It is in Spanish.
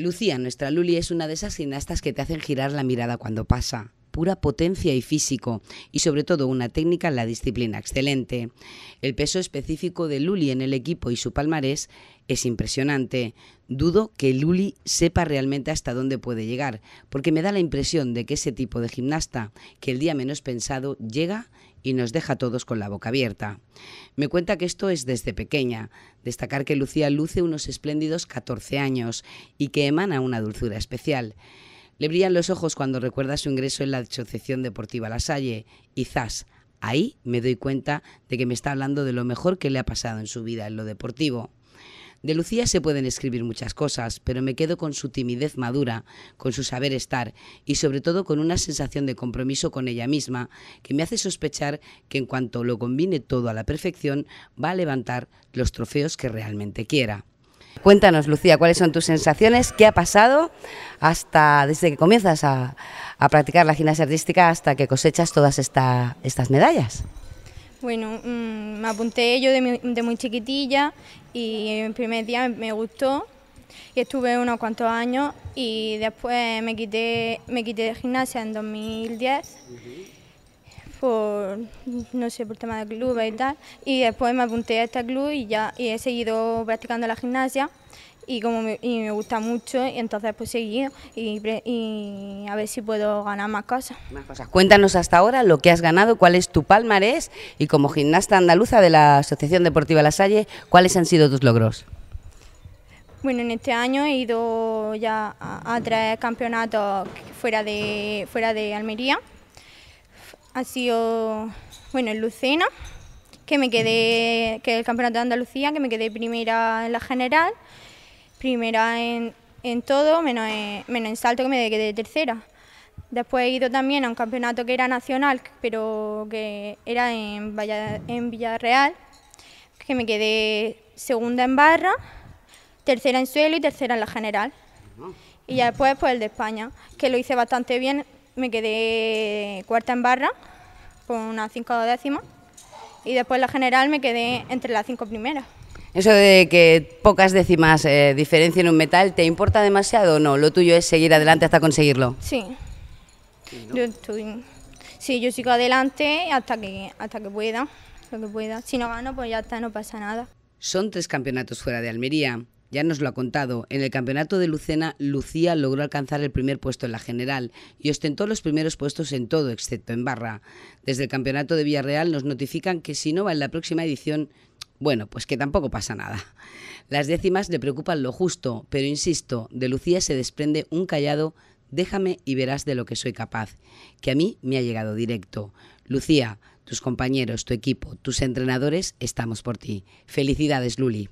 Lucía, nuestra Luli, es una de esas gimnastas que te hacen girar la mirada cuando pasa pura potencia y físico, y sobre todo una técnica en la disciplina excelente. El peso específico de Luli en el equipo y su palmarés es impresionante. Dudo que Luli sepa realmente hasta dónde puede llegar, porque me da la impresión de que ese tipo de gimnasta, que el día menos pensado llega y nos deja todos con la boca abierta. Me cuenta que esto es desde pequeña. Destacar que Lucía luce unos espléndidos 14 años y que emana una dulzura especial. Le brillan los ojos cuando recuerda su ingreso en la Asociación Deportiva La Salle y zas, ahí me doy cuenta de que me está hablando de lo mejor que le ha pasado en su vida en lo deportivo. De Lucía se pueden escribir muchas cosas, pero me quedo con su timidez madura, con su saber estar y sobre todo con una sensación de compromiso con ella misma que me hace sospechar que en cuanto lo combine todo a la perfección va a levantar los trofeos que realmente quiera. Cuéntanos, Lucía, cuáles son tus sensaciones, qué ha pasado hasta desde que comienzas a, practicar la gimnasia artística hasta que cosechas todas estas medallas. Bueno, mm, me apunté yo de, muy chiquitilla y el primer día me gustó y estuve unos cuantos años y después me quité, me quité de gimnasia en 2010 por, no sé, por tema de club y tal, y después me apunté a este club y ya y he seguido practicando la gimnasia y como me, y me gusta mucho, y entonces pues seguí y, a ver si puedo ganar más cosas. Más cosas. Cuéntanos hasta ahora lo que has ganado, cuál es tu palmarés y como gimnasta andaluza de la Asociación Deportiva La Salle, ¿cuáles han sido tus logros? Bueno, en este año he ido ya a, a tres campeonatos fuera de, fuera de Almería ha sido, bueno, en Lucena, que me quedé, que el Campeonato de Andalucía, que me quedé primera en la general, primera en, todo, menos en, salto, que me quedé tercera. Después he ido también a un campeonato que era nacional, pero que era en, en Villarreal, que me quedé segunda en barra, tercera en suelo y tercera en la general. Ah. Y ya después, pues el de España, que lo hice bastante bien, me quedé cuarta en barra con unas cinco décimas y después la general me quedé entre las cinco primeras. Eso de que pocas décimas eh, en un metal, ¿te importa demasiado o no? Lo tuyo es seguir adelante hasta conseguirlo. Sí. Yo Sí, yo sigo adelante hasta que, hasta que pueda, que pueda. Si no gano, pues ya está, no pasa nada. Son tres campeonatos fuera de Almería. Ya nos lo ha contado. En el campeonato de Lucena, Lucía logró alcanzar el primer puesto en la general y ostentó los primeros puestos en todo, excepto en barra. Desde el campeonato de Villarreal nos notifican que si no va en la próxima edición, bueno, pues que tampoco pasa nada. Las décimas le preocupan lo justo, pero insisto, de Lucía se desprende un callado déjame y verás de lo que soy capaz, que a mí me ha llegado directo. Lucía, tus compañeros, tu equipo, tus entrenadores, estamos por ti. Felicidades, Luli.